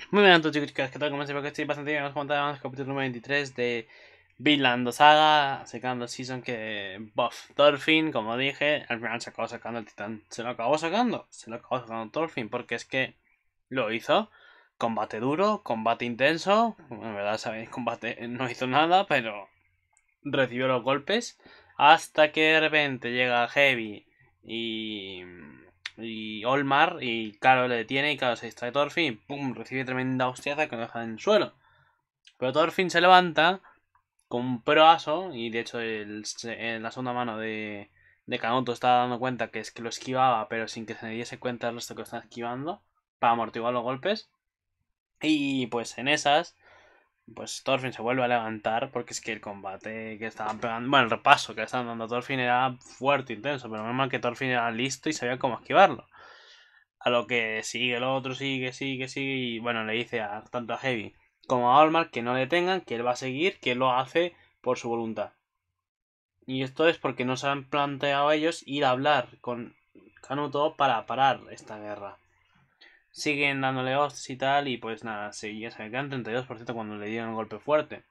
Muy bien, entonces chicos, ¿qué tal? ¿Cómo se Que estoy bastante bien. a contar el capítulo número 23 de Vinland Saga, sacando Season que Buff Thorfinn, como dije, al final se acabó sacando el titán. Se lo acabó sacando, se lo acabó sacando Thorfinn, porque es que lo hizo. Combate duro, combate intenso. En verdad, sabéis, combate no hizo nada, pero recibió los golpes. Hasta que de repente llega Heavy y y Olmar y claro, le detiene y claro, se distrae Thorfinn y pum, recibe tremenda hostiaza que lo deja en el suelo. Pero Thorfinn se levanta con un y de hecho en la segunda mano de, de Kanoto está dando cuenta que es que lo esquivaba pero sin que se le diese cuenta de resto que lo están esquivando para amortiguar los golpes. Y pues en esas pues Thorfinn se vuelve a levantar porque es que el combate que estaban pegando, bueno, el repaso que le estaban dando a Thorfinn era fuerte, intenso, pero menos mal que Thorfinn era listo y sabía cómo esquivarlo. A lo que sigue el otro, sigue, sigue, sigue, y bueno, le dice a, tanto a Heavy como a Olmar que no le tengan, que él va a seguir, que lo hace por su voluntad. Y esto es porque no se han planteado ellos ir a hablar con Kanuto para parar esta guerra siguen dándole hosts y tal, y pues nada, seguía se quedan 32% cuando le dieron un golpe fuerte.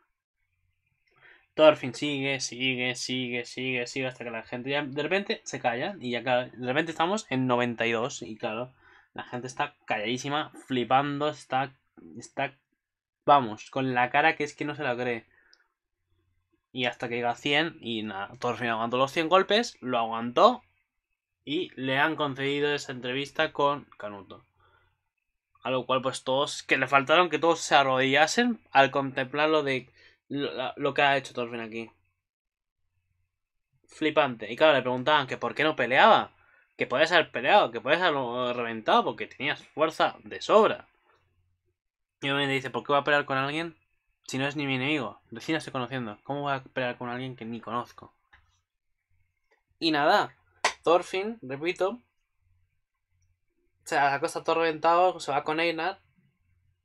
Torfin sigue, sigue, sigue, sigue, sigue hasta que la gente ya de repente se calla y ya de repente estamos en 92 y claro, la gente está calladísima, flipando, está, está, vamos, con la cara que es que no se la cree. Y hasta que llega a 100 y nada, Thorfinn aguantó los 100 golpes, lo aguantó y le han concedido esa entrevista con Canuto lo cual, pues todos, que le faltaron que todos se arrodillasen al contemplar lo de lo, que ha hecho Thorfinn aquí. Flipante. Y claro, le preguntaban que por qué no peleaba. Que podías haber peleado, que podías haberlo reventado porque tenías fuerza de sobra. Y obviamente dice, ¿por qué voy a pelear con alguien si no es ni mi enemigo? Recién estoy conociendo. ¿Cómo voy a pelear con alguien que ni conozco? Y nada, Thorfinn, repito, sea, la cosa todo se va con Einar.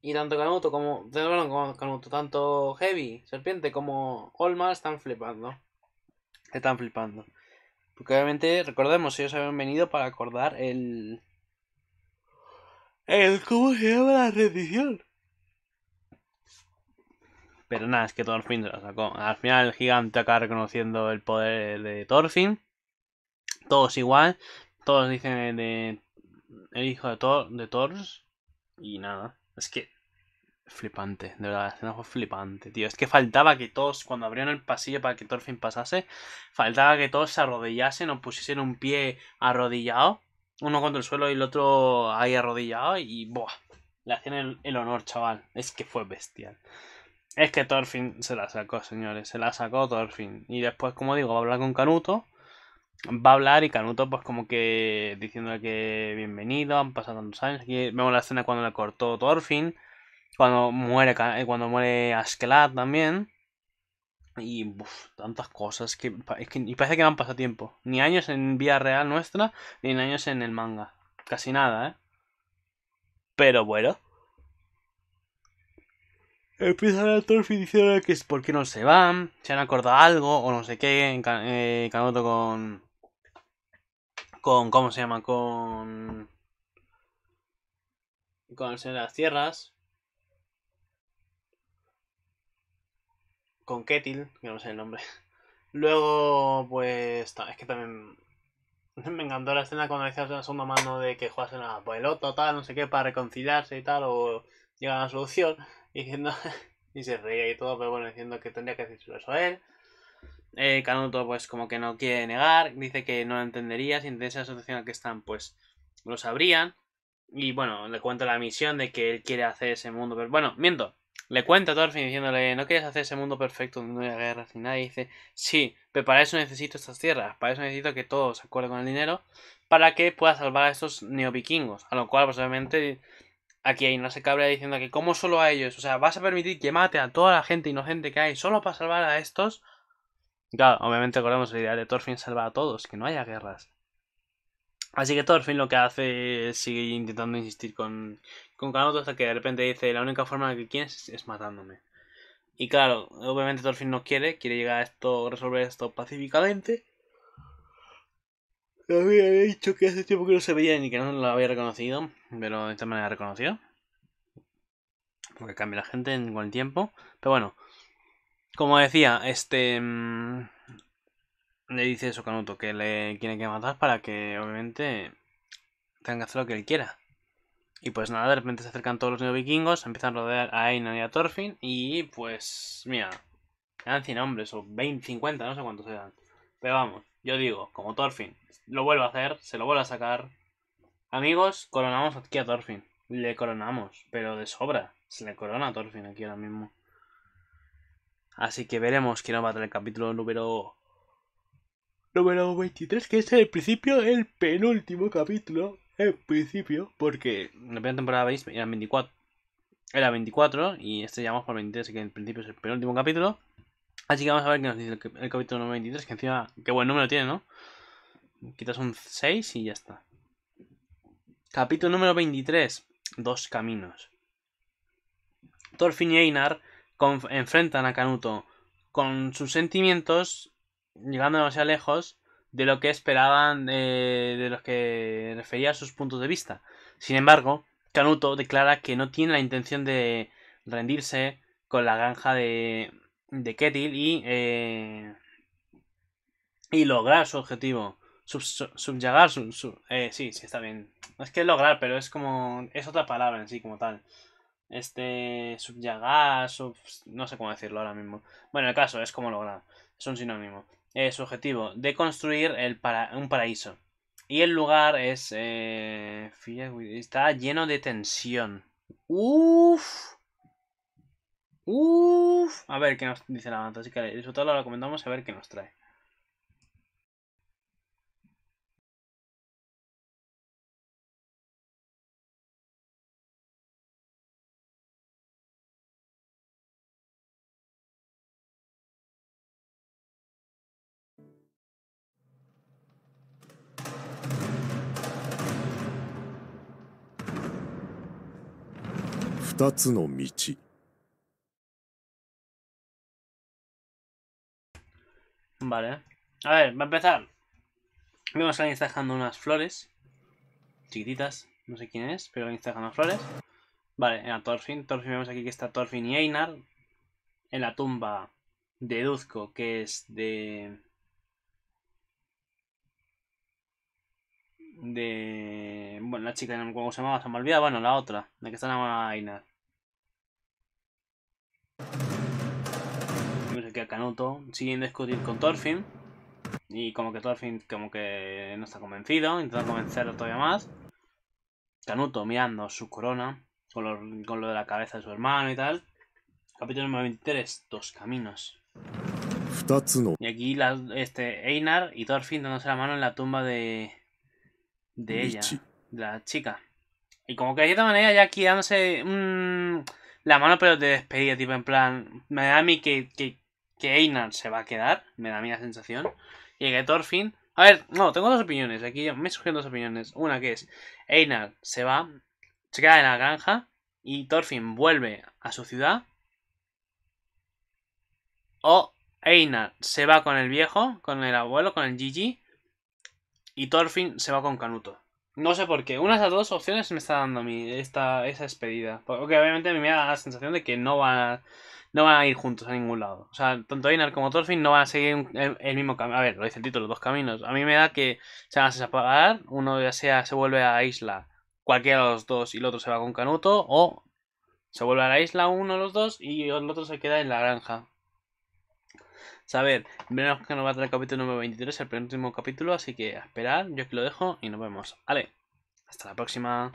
Y tanto Canuto como. Bueno, Canuto, tanto Heavy, Serpiente como Olmar están flipando. Están flipando. Porque obviamente, recordemos, ellos habían venido para acordar el. El cómo se llama la rendición. Pero nada, es que Thorfinn sacó. Al final el gigante acaba reconociendo el poder de Thorfinn. Todos igual. Todos dicen de el hijo de, Thor, de Y nada, es que flipante, de verdad, la fue flipante, tío. Es que faltaba que todos, cuando abrieron el pasillo para que Thorfinn pasase, faltaba que todos se arrodillasen o pusiesen un pie arrodillado, uno contra el suelo y el otro ahí arrodillado, y ¡buah! Le hacían el, el honor, chaval. Es que fue bestial. Es que Thorfinn se la sacó, señores, se la sacó Thorfinn. Y después, como digo, va a hablar con Canuto va a hablar y Canuto pues como que diciéndole que bienvenido, han pasado tantos años. Aquí vemos la escena cuando le cortó Thorfinn, cuando muere, eh, cuando muere Askeladd también. Y tantas cosas que, y parece que no han pasado tiempo. Ni años en Vía real nuestra, ni años en el manga. Casi nada, ¿eh? Pero bueno. Empieza a Thorfinn diciendo que es qué no se van, se han acordado algo o no sé qué, en eh, con, con. ¿Cómo se llama? Con. Con el Señor de las Tierras. Con Ketil, que no sé el nombre. Luego, pues. Es que también. Me encantó la escena cuando dices la segunda mano de que juegas en la pelota, tal, no sé qué, para reconciliarse y tal, o llegar a la solución. diciendo. y se reía y todo, pero bueno, diciendo que tendría que decir eso a él. Eh, Canuto, pues como que no quiere negar, dice que no entendería, si en esa asociación a que están, pues lo sabrían. Y bueno, le cuenta la misión de que él quiere hacer ese mundo. Pero bueno, miento. Le cuenta a Thorfinn diciéndole, ¿no quieres hacer ese mundo perfecto donde no haya guerras ni nada? Y dice, sí, pero para eso necesito estas tierras, para eso necesito que todos se acuerden con el dinero, para que pueda salvar a estos neovikingos. A lo cual, pues obviamente, aquí no se cabrea diciendo que, ¿cómo solo a ellos? O sea, ¿vas a permitir que mate a toda la gente inocente que hay solo para salvar a estos? Claro, obviamente recordemos la idea de Thorfinn salva a todos, que no haya guerras. Así que Thorfinn lo que hace es seguir intentando insistir con, con hasta que de repente dice, la única forma que quieres es matándome. Y claro, obviamente Thorfinn no quiere, quiere llegar a esto, resolver esto pacíficamente. había dicho que hace tiempo que no se veía ni que no lo había reconocido, pero de esta manera reconocido. Porque cambia la gente en el tiempo. Pero bueno, como decía, este... Mm, le dice eso Canuto, que le tiene que matar para que, obviamente, tenga que hacer lo que él quiera. Y pues nada, de repente se acercan todos los vikingos, empiezan a rodear a Einar y a Thorfinn, y pues, mira, eran 100 hombres, o 20, 50, no sé cuántos eran. Pero vamos, yo digo, como Thorfinn lo vuelve a hacer, se lo vuelve a sacar. Amigos, coronamos aquí a Thorfinn. Le coronamos, pero de sobra. Se le corona a Thorfinn aquí ahora mismo. Así que veremos quién nos va a traer el capítulo número. Número 23, que es el principio, el penúltimo capítulo. El principio, porque en la primera temporada veis, eran 24. Era 24 y este llamamos por 23, así que en principio es el penúltimo capítulo. Así que vamos a ver qué nos dice el, el capítulo número 23, que encima, qué buen número tiene, ¿no? Quitas un 6 y ya está. Capítulo número 23, Dos Caminos. Thorfinn y Einar enfrentan a Canuto con sus sentimientos, llegando demasiado lejos de lo que esperaban eh, de los que refería sus puntos de vista. Sin embargo, Canuto declara que no tiene la intención de rendirse con la granja de, de Ketil y, eh, y lograr su objetivo. Sub, su... Eh, sí, sí, está bien. No es que lograr, pero es como. Es otra palabra en sí, como tal este, subyagar, sub, pues, no sé cómo decirlo ahora mismo. Bueno, el caso es como lograr, es un sinónimo. Eh, su objetivo, de construir el para, un paraíso. Y el lugar es, eh, está lleno de tensión. Uff. Uff. A ver qué nos dice la que que todo lo recomendamos a ver qué nos trae. Vale. A ver, va a empezar. Vemos que alguien está dejando unas flores. Chiquititas. No sé quién es, pero alguien está dejando flores. Vale, a Torfin, Thorfinn vemos aquí que está Thorfinn y Einar. En la tumba De Duzco, que es de de. Bueno, la chica, ¿cómo se llamaba? Se me olvidado. bueno, la otra, De que está la Ainar. Vemos aquí a Canuto, siguen discutir con Thorfinn. Y como que Thorfinn como que no está convencido, intenta convencerlo todavía más. Canuto mirando su corona, con lo, de la cabeza de su hermano y tal. Capítulo número 23, Dos Caminos. Y aquí este, Einar y Thorfinn dándose la mano en la tumba de, de ella, la chica. Y como que de cierta manera ya aquí dándose mm, la mano pero de despedida, tipo en plan, me da a mí que, que, que Einar se va a quedar, me da a mí la sensación. Y que Thorfinn... A ver, no, tengo dos opiniones, aquí me surgen dos opiniones. Una que es, Einar se va, se queda en la granja y Thorfinn vuelve a su ciudad. O Einar se va con el viejo, con el abuelo, con el Gigi y Thorfinn se va con Canuto. No sé por qué. Una de esas dos opciones me está dando a mí esta, esa despedida. Porque obviamente a me da la sensación de que no van, a, no a ir juntos a ningún lado. O sea, tanto Einar como Thorfinn no van a seguir el, mismo camino. A ver, lo dice el título, los dos caminos. A mí me da que se van a desapagar. Uno ya sea se vuelve a la isla, cualquiera de los dos, y el otro se va con Canuto. O se vuelve a la isla uno de los dos y el otro se queda en la granja saber. Veremos que nos va a traer el capítulo número 23, el penúltimo capítulo. Así que a esperar, yo aquí lo dejo y nos vemos. Vale, hasta la próxima.